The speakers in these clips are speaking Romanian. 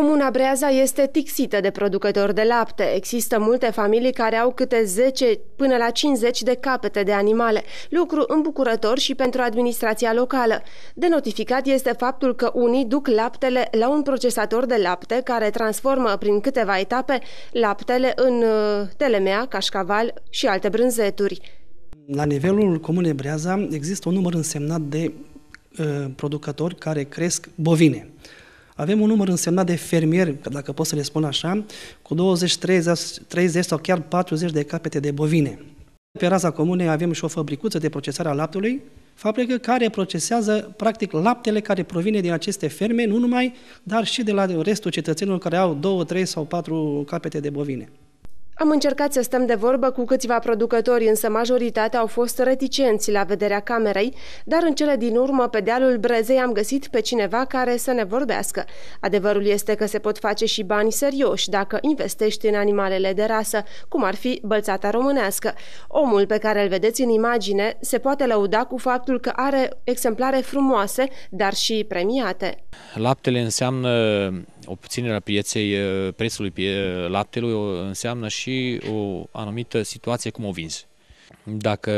Comuna Breaza este tixită de producători de lapte. Există multe familii care au câte 10 până la 50 de capete de animale, lucru îmbucurător și pentru administrația locală. De notificat este faptul că unii duc laptele la un procesator de lapte care transformă prin câteva etape laptele în uh, telemea, cașcaval și alte brânzeturi. La nivelul Comunei Breaza există un număr însemnat de uh, producători care cresc bovine. Avem un număr însemnat de fermieri, dacă pot să le spun așa, cu 20, 30, 30 sau chiar 40 de capete de bovine. Pe raza comunei avem și o fabricuță de procesare a laptelui, fabrică care procesează practic laptele care provine din aceste ferme, nu numai, dar și de la restul cetățenilor care au două, trei sau patru capete de bovine. Am încercat să stăm de vorbă cu câțiva producători, însă majoritatea au fost reticenți la vederea camerei, dar în cele din urmă, pe dealul Brezei, am găsit pe cineva care să ne vorbească. Adevărul este că se pot face și bani serioși dacă investești în animalele de rasă, cum ar fi bălțata românească. Omul pe care îl vedeți în imagine se poate lăuda cu faptul că are exemplare frumoase, dar și premiate. Laptele înseamnă obținerea pieței, eh, prețului laptelui, înseamnă și și o anumită situație cum o vinzi. Dacă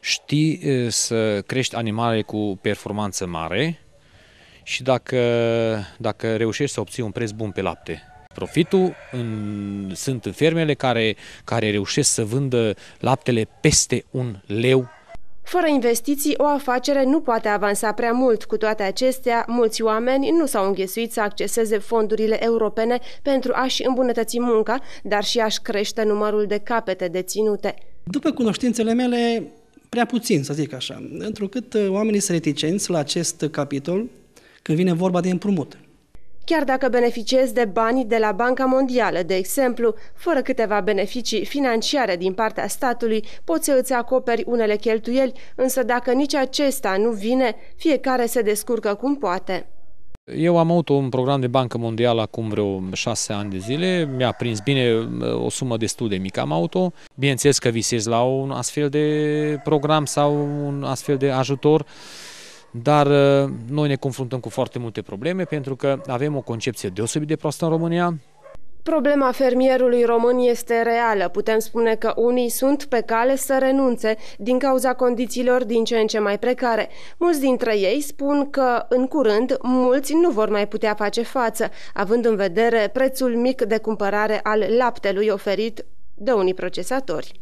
știi să crești animale cu performanță mare și dacă, dacă reușești să obții un preț bun pe lapte. Profitul în, sunt în fermele care, care reușesc să vândă laptele peste un leu fără investiții, o afacere nu poate avansa prea mult. Cu toate acestea, mulți oameni nu s-au înghesuit să acceseze fondurile europene pentru a-și îmbunătăți munca, dar și a-și crește numărul de capete deținute. După cunoștințele mele, prea puțin, să zic așa, întrucât uh, oamenii sunt reticenți la acest capitol când vine vorba de împrumut chiar dacă beneficiezi de bani de la Banca Mondială, de exemplu, fără câteva beneficii financiare din partea statului, poți să îți acoperi unele cheltuieli, însă dacă nici acesta nu vine, fiecare se descurcă cum poate. Eu am avut un program de Bancă Mondială acum vreo șase ani de zile, mi-a prins bine o sumă destul de mică am auto. Bineînțeles că visez la un astfel de program sau un astfel de ajutor dar uh, noi ne confruntăm cu foarte multe probleme pentru că avem o concepție deosebit de proastă în România, Problema fermierului român este reală. Putem spune că unii sunt pe cale să renunțe din cauza condițiilor din ce în ce mai precare. Mulți dintre ei spun că, în curând, mulți nu vor mai putea face față, având în vedere prețul mic de cumpărare al laptelui oferit de unii procesatori.